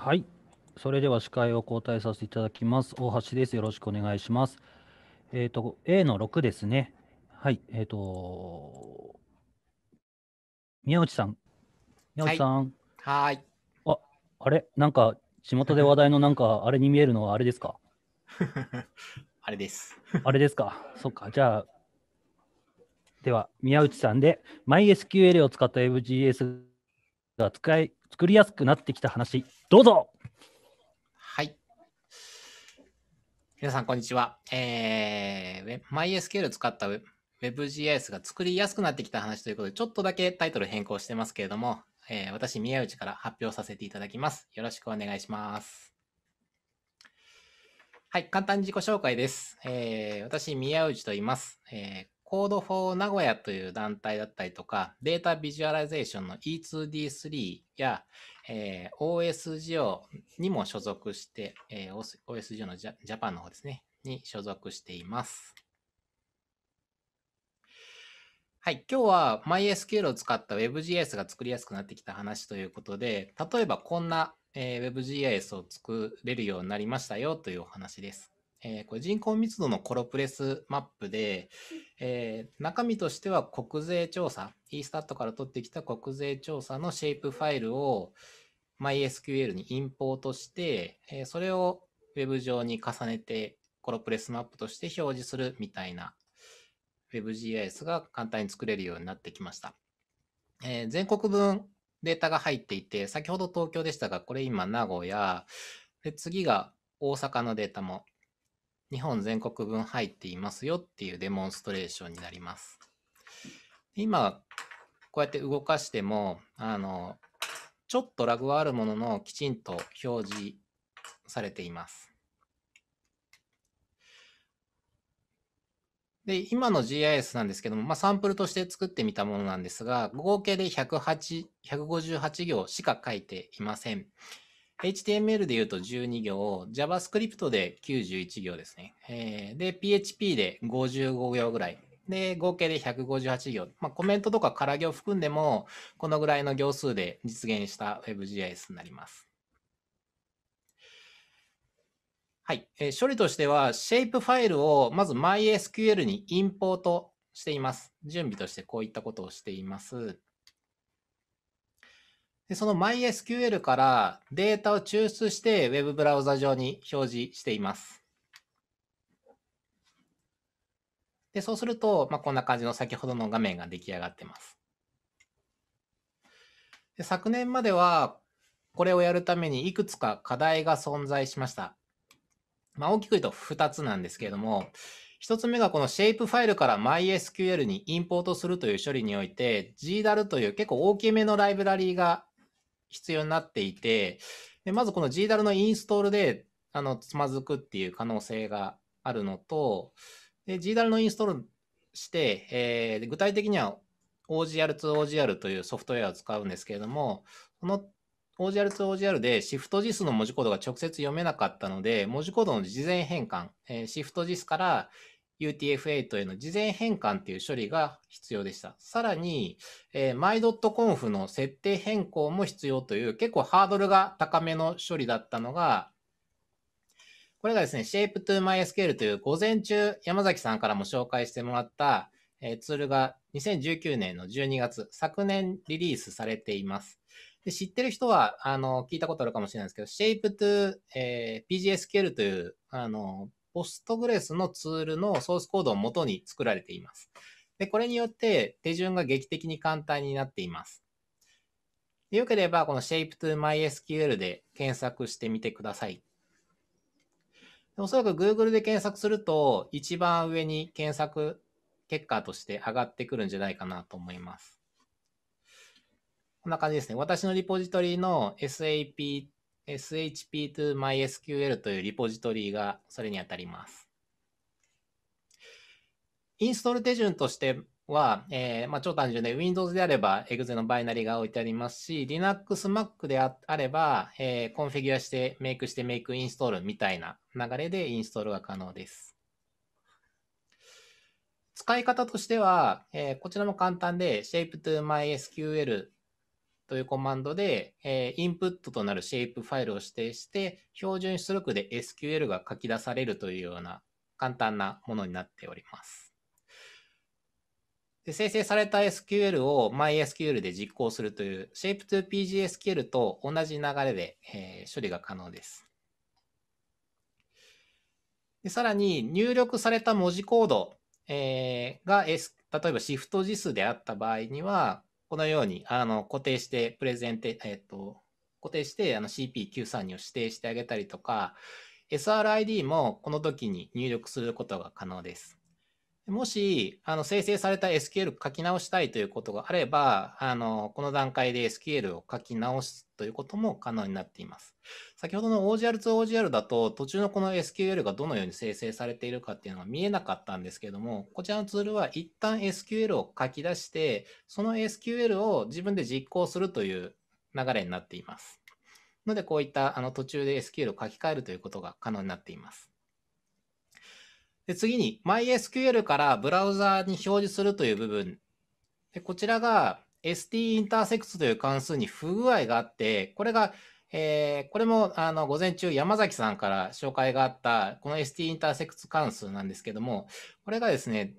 はい。それでは司会を交代させていただきます。大橋です。よろしくお願いします。えっ、ー、と、A の6ですね。はい。えっ、ー、と、宮内さん。宮内さん。はい。あ、あれなんか、地元で話題のなんか、あれに見えるのはあれですか あれです。あれですか。そっか。じゃあ、では、宮内さんで MySQL を使った f g s で使い作りやすくなってきた話、どうぞはい。皆さん、こんにちは。えー、MySQL 使った WebGIS が作りやすくなってきた話ということで、ちょっとだけタイトル変更してますけれども、えー、私、宮内から発表させていただきます。よろしくお願いします。はい、簡単に自己紹介です。えー、私、宮内と言います。えーコードフォー名古屋という団体だったりとか、データビジュアライゼーションの E2D3 や、えー、OSGO にも所属して、えー、OSGO のジャジャパンの方ですね、に所属しています。はい。今日は MySQL を使った WebGIS が作りやすくなってきた話ということで、例えばこんな、えー、WebGIS を作れるようになりましたよというお話です。えー、これ人口密度のコロプレスマップで、えー、中身としては国税調査、e スタットから取ってきた国税調査のシェイプファイルを MySQL にインポートして、えー、それを Web 上に重ねてコロプレスマップとして表示するみたいな WebGIS が簡単に作れるようになってきました。えー、全国分データが入っていて、先ほど東京でしたが、これ今名古屋、で次が大阪のデータも日本全国分入っていますよっていうデモンストレーションになります。今、こうやって動かしても、あの、ちょっとラグはあるものの、きちんと表示されています。で、今の GIS なんですけども、まあ、サンプルとして作ってみたものなんですが、合計で108 158行しか書いていません。HTML で言うと12行、JavaScript で91行ですね。えー、で、PHP で55行ぐらい。で、合計で158行。まあ、コメントとか空行含んでも、このぐらいの行数で実現した WebGIS になります。はい。えー、処理としては、シェイプファイルをまず MySQL にインポートしています。準備としてこういったことをしています。で、その MySQL からデータを抽出して Web ブラウザ上に表示しています。で、そうすると、まあ、こんな感じの先ほどの画面が出来上がってます。で昨年までは、これをやるためにいくつか課題が存在しました。まあ、大きく言うと2つなんですけれども、1つ目がこのシェイプファイルから MySQL にインポートするという処理において GDAL という結構大きめのライブラリーが必要になっていて、でまずこの GDAL のインストールであのつまずくっていう可能性があるのと、GDAL のインストールして、えー、具体的には OGR2OGR というソフトウェアを使うんですけれども、この OGR2OGR で s h i f t g i s の文字コードが直接読めなかったので、文字コードの事前変換、えー、s h i f t g i s から UTF-8 への事前変換っていう処理が必要でした。さらに、えー、my.conf の設定変更も必要という結構ハードルが高めの処理だったのが、これがですね、shape to mysql という午前中山崎さんからも紹介してもらった、えー、ツールが2019年の12月、昨年リリースされています。で知ってる人は、あの、聞いたことあるかもしれないですけど、shape to、えー、pgsql という、あの、Postgres のツールのソースコードを元に作られています。で、これによって手順が劇的に簡単になっています。よければ、この shape to mysql で検索してみてください。おそらく Google で検索すると、一番上に検索結果として上がってくるんじゃないかなと思います。こんな感じですね。私のリポジトリの SAP shp2mysql というリポジトリがそれにあたります。インストール手順としては、えー、まあ、超単純で Windows であれば Exe のバイナリが置いてありますし、Linux、Mac であれば、えー、コンフィギュアして、メイクして、メイクインストールみたいな流れでインストールが可能です。使い方としては、えー、こちらも簡単で shape2mysql というコマンドで、えー、インプットとなるシェイプファイルを指定して、標準出力で SQL が書き出されるというような簡単なものになっております。で生成された SQL を MySQL で実行するという Shape2PGSQL と同じ流れで、えー、処理が可能です。でさらに入力された文字コード、えー、が、S、例えば ShiftJIS であった場合には、このようにあの固定して、プレゼンテ、えっ、と、固定してあの CP93 にを指定してあげたりとか、SRID もこの時に入力することが可能です。もし、あの、生成された SQL 書き直したいということがあれば、あの、この段階で SQL を書き直すということも可能になっています。先ほどの OGR 2 OGR だと、途中のこの SQL がどのように生成されているかっていうのが見えなかったんですけども、こちらのツールは一旦 SQL を書き出して、その SQL を自分で実行するという流れになっています。ので、こういったあの途中で SQL を書き換えるということが可能になっています。で次に MySQL からブラウザーに表示するという部分。でこちらが ST インターセク t という関数に不具合があって、これが、えー、これもあの午前中山崎さんから紹介があったこの ST インターセク t 関数なんですけども、これがですね、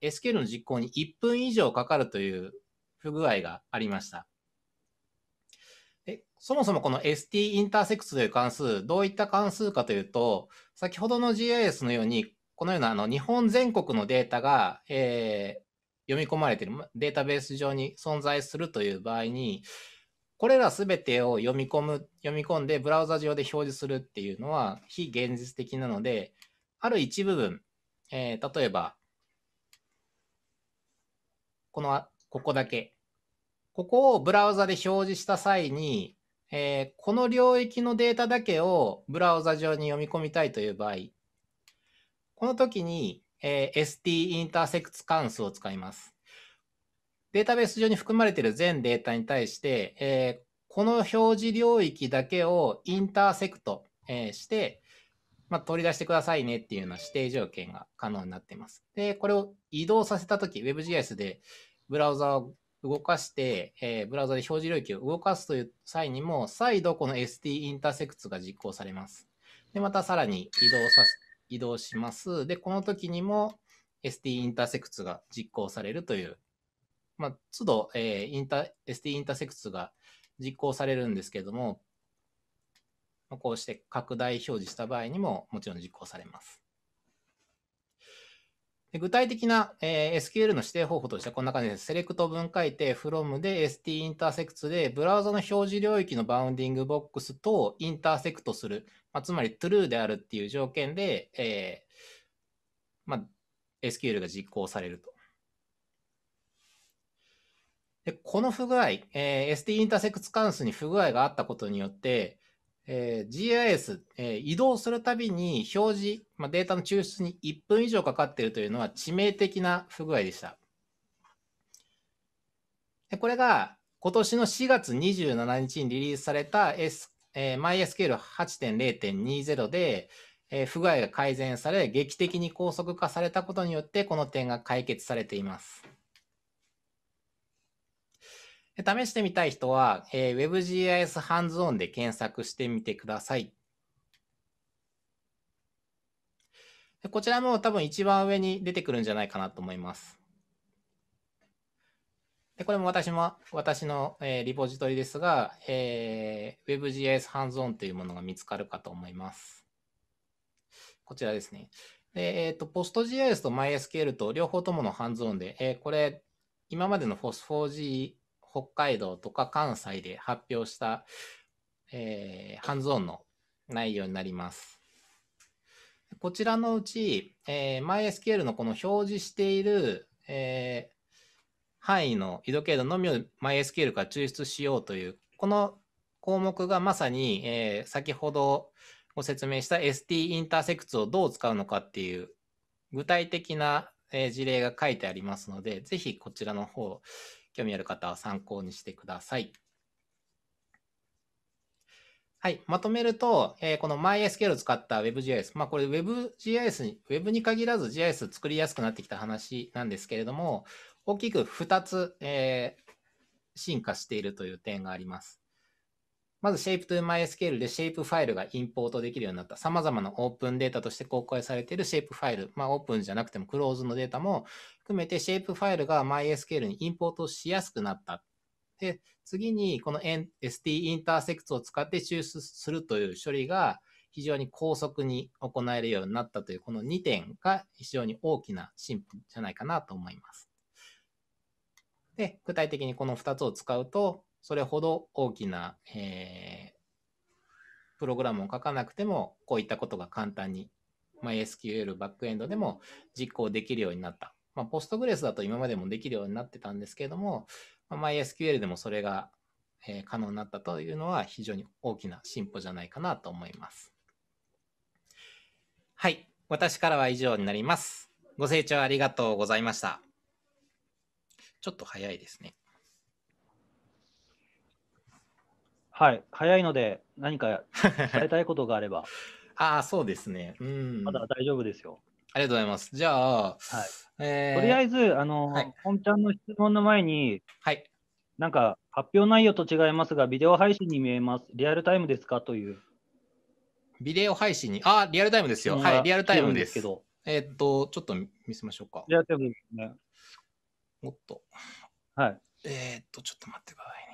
SQL の実行に1分以上かかるという不具合がありました。そもそもこの ST インターセクトという関数、どういった関数かというと、先ほどの GIS のように、このようなあの日本全国のデータが、えー、読み込まれているデータベース上に存在するという場合に、これらすべてを読み込む、読み込んでブラウザ上で表示するっていうのは非現実的なので、ある一部分、えー、例えば、この、ここだけ。ここをブラウザで表示した際に、えー、この領域のデータだけをブラウザ上に読み込みたいという場合、この時に、えー、ST インターセクツ関数を使います。データベース上に含まれている全データに対して、えー、この表示領域だけをインターセクト、えして、まあ、取り出してくださいねっていうような指定条件が可能になっています。で、これを移動させたとき、WebGIS でブラウザを動かして、えー、ブラウザで表示領域を動かすという際にも、再度この ST インターセクツが実行されます。で、またさらに移動さ移動します。で、この時にも ST インターセクツが実行されるという、まあ、都度、えー、インタ、ST インターセクツが実行されるんですけども、こうして拡大表示した場合にももちろん実行されます。具体的な、えー、SQL の指定方法としてはこんな感じです。セレクト分解定 from で ST インターセクツでブラウザの表示領域のバウンディングボックスとインターセクトする、まあ、つまり true であるっていう条件で、えー、まあ、SQL が実行されると。でこの不具合、えー、ST インターセクツ関数に不具合があったことによって、えー、GIS、えー、移動するたびに表示、まあ、データの抽出に1分以上かかっているというのは致命的な不具合でした。でこれが今年の4月27日にリリースされた、S えー、MySQL 8.0.20で、えー、不具合が改善され劇的に高速化されたことによってこの点が解決されています。試してみたい人は、えー、WebGIS ハンズオンで検索してみてください。こちらも多分一番上に出てくるんじゃないかなと思います。でこれも私も、私の、えー、リポジトリですが、えー、WebGIS ハンズオンというものが見つかるかと思います。こちらですね。で、えー、と、PostGIS と MySQL と両方とものハンズオンで、えー、これ、今までの Phos4G 北海道とか関西で発表した、えー、ハンズオンの内容になります。こちらのうち、えー、MySQL のこの表示している、えー、範囲の緯度経度のみを MySQL から抽出しようという、この項目がまさに、えー、先ほどご説明した ST インターセクツをどう使うのかっていう具体的な事例が書いてありますので、ぜひこちらの方興味ある方は参考にしてください。はい。まとめると、えー、この MySQL を使った WebGIS。まあ、これ WebGIS に、Web に限らず GIS 作りやすくなってきた話なんですけれども、大きく2つ、えー、進化しているという点があります。まず s h a p e o m y s q l で Shape ファイルがインポートできるようになった。様々なオープンデータとして公開されている Shape ファイル。まあ、オープンじゃなくてもクローズのデータも含めて Shape ファイルが MySQL にインポートしやすくなった。で、次にこの ST インターセクトを使って抽出するという処理が非常に高速に行えるようになったという、この2点が非常に大きな進歩じゃないかなと思います。で、具体的にこの2つを使うと、それほど大きな、えー、プログラムを書かなくても、こういったことが簡単に MySQL バックエンドでも実行できるようになった。まあ、ポストグレスだと今までもできるようになってたんですけれども、まあ、MySQL でもそれが、えー、可能になったというのは非常に大きな進歩じゃないかなと思います。はい。私からは以上になります。ご清聴ありがとうございました。ちょっと早いですね。はい、早いので、何か伝えたいことがあれば。ああ、そうですね。うん。まだ大丈夫ですよ。ありがとうございます。じゃあ、はいえー、とりあえず、あの、はい、本ちゃんの質問の前に、はい。なんか、発表内容と違いますが、ビデオ配信に見えます。リアルタイムですかという。ビデオ配信に、あ、あ、リアルタイムですよ。はい、リアルタイムです。けどえっと、ちょっと見せましょうか。リアルタイムですね。おっと。はい。えー、っと、ちょっと待ってください。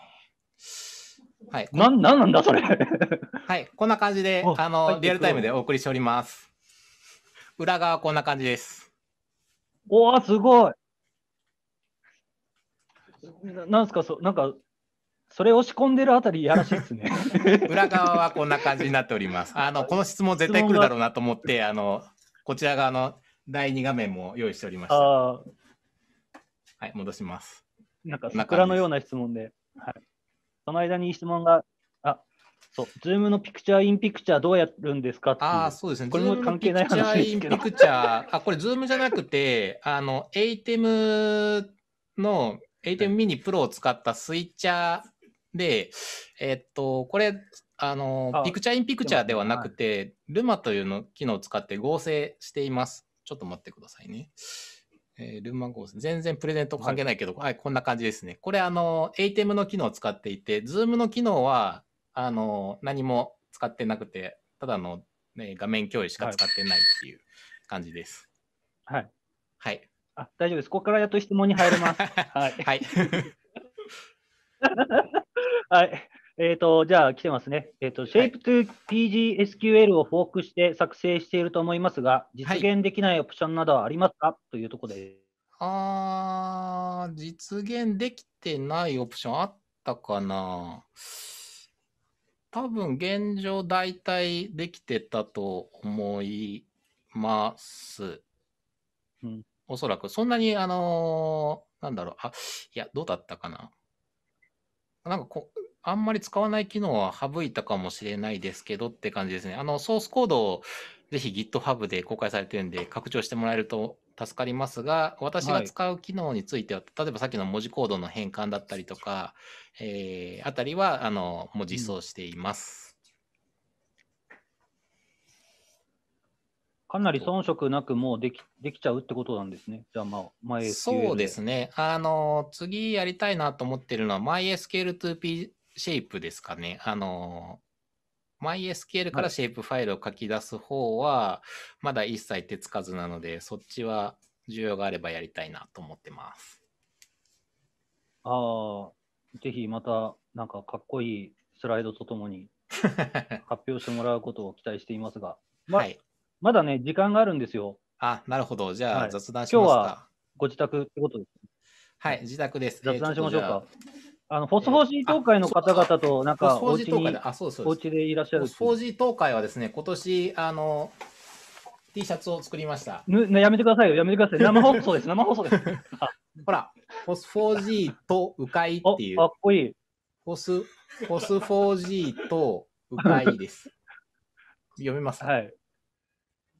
はい。なん、なんなんだそれ。はい。こんな感じで、あの、リアルタイムでお送りしております。裏側こんな感じです。おお、すごい。ななんすか、そなんか、それ押し込んでるあたり、やらしいですね。裏側はこんな感じになっております。あの、この質問絶対来るだろうなと思って、あの、こちら側の第二画面も用意しておりました。はい、戻します。なんか、桜のような質問で。はいその間に質問が、あそう、ズームのピクチャーインピクチャーどうやるんですかってああ、そうですね。これも関係ない話ですけど。ピクチャー、あ、これズームじゃなくて、あの、ATEM の ATEM ミニプロを使ったスイッチャーで、えっと、これ、あの、ピクチャーインピクチャーではなくて、ルマというの機能を使って合成しています。ちょっと待ってくださいね。えー、ルーマンゴース。全然プレゼント関係ないけど、はい、はい、こんな感じですね。これ、あの、ATEM の機能を使っていて、Zoom の機能は、あの、何も使ってなくて、ただの、ね、画面共有しか使ってないっていう感じです。はい。はい。あ、大丈夫です。ここからやっと質問に入れます。はい。はい。はい。えっ、ー、と、じゃあ来てますね。えっ、ー、と、Shape to PGSQL をフォークして作成していると思いますが、実現できないオプションなどはありますか、はい、というところで。あー、実現できてないオプションあったかな多分現状大体できてたと思います。うん、おそらく。そんなに、あのー、なんだろう。あ、いや、どうだったかな。なんかこあんまり使わない機能は省いたかもしれないですけどって感じですね。あの、ソースコードをぜひ GitHub で公開されてるんで、拡張してもらえると助かりますが、私が使う機能については、はい、例えばさっきの文字コードの変換だったりとか、えー、あたりは、あの、もう実装しています。かなり遜色なくもうできできちゃうってことなんですね。じゃあ、まあ、MySQL。そうですね。あの、次やりたいなと思ってるのは MySQL2P シェイプですかね。あの、MySQL からシェイプファイルを書き出す方は、まだ一切手つかずなので、そっちは需要があればやりたいなと思ってます。ああ、ぜひまた、なんかかっこいいスライドとともに 発表してもらうことを期待していますが、まはい、まだね、時間があるんですよ。あ、なるほど。じゃあ、雑談しますか、はい。今日はご自宅ってことですね。はい、自宅です。雑談しましょうか。えーあの、フォスフォージー東海の方々と、なんか、おうちに、あ、そうそう。お家でいらっしゃる。フォスフォージー東海はですね、今年、あの、T シャツを作りました。ぬやめてくださいよ、やめてください。生放送です、生放送です。ほら、フォスフォージーとうかいっていう。かっこいい。フォス、フォスフォージーとうかいです。読みますはい。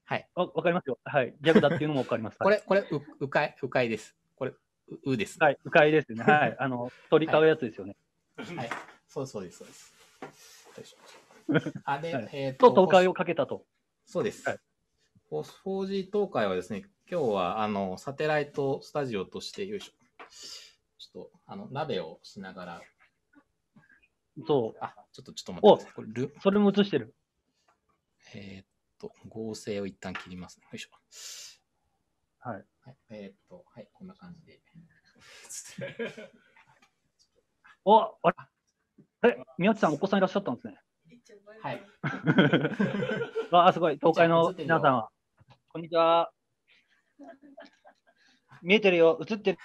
はい。わかりますよ。はい。ギャグだっていうのもわかります。これ、これ、う、うかい、うかいです。うです、はい、うかいですね。はい。あの、り買うやつですよね。はい。そうそうです、そうです。あで、はい、えっ、ー、と。東海をかけたと。そうです。はい、ージ東海はですね、今日は、あの、サテライトスタジオとして、よいしょ。ちょっと、あの、鍋をしながら。そう。あ、ちょっと、ちょっと待ってこれそれも映してる。えっと、合成を一旦切ります、ね、よいしょ。はい。はい、えー、っと、はい、こんな感じで。おあれえ、宮地さん、お子さんいらっしゃったんですね。はい。わあ、すごい、東海の皆さんは。こんにちは。見えてるよ、映って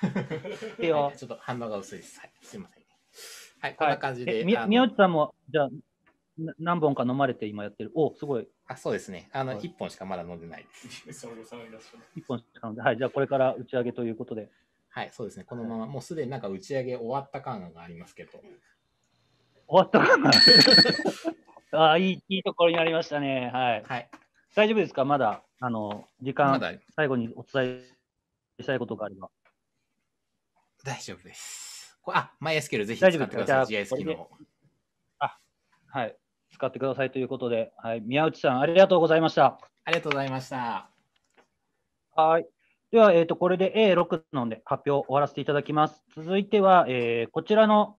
るよ。ちょっと反応が薄いです。はい、すみません。はい、こんな感じで。宮地さんも、じゃあ、何本か飲まれて今やってる。おすごい。あ、そうですね。あの、はい、1本しかまだ飲んでないです。1本しか飲んで、はい、じゃあこれから打ち上げということで。はい、そうですね。このまま、もうすでになんか打ち上げ終わった感がありますけど。終わった感が ああ、いい、いいところになりましたね。はい。はい、大丈夫ですかまだ、あの、時間、ま、最後にお伝えしたいことがあれば。大丈夫です。あ、マイエスケルぜひ使ってください。g s あ、はい。使ってくださいということで、はい、宮内さん、ありがとうございました。ありがとうございました。はい。では、えーと、これで A6 ので発表を終わらせていただきます。続いては、えー、こちらの